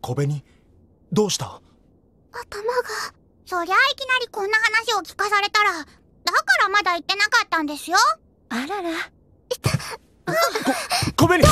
小紅どうした頭がそりゃいきなりこんな話を聞かされたらだからまだ言ってなかったんですよあららいた小紅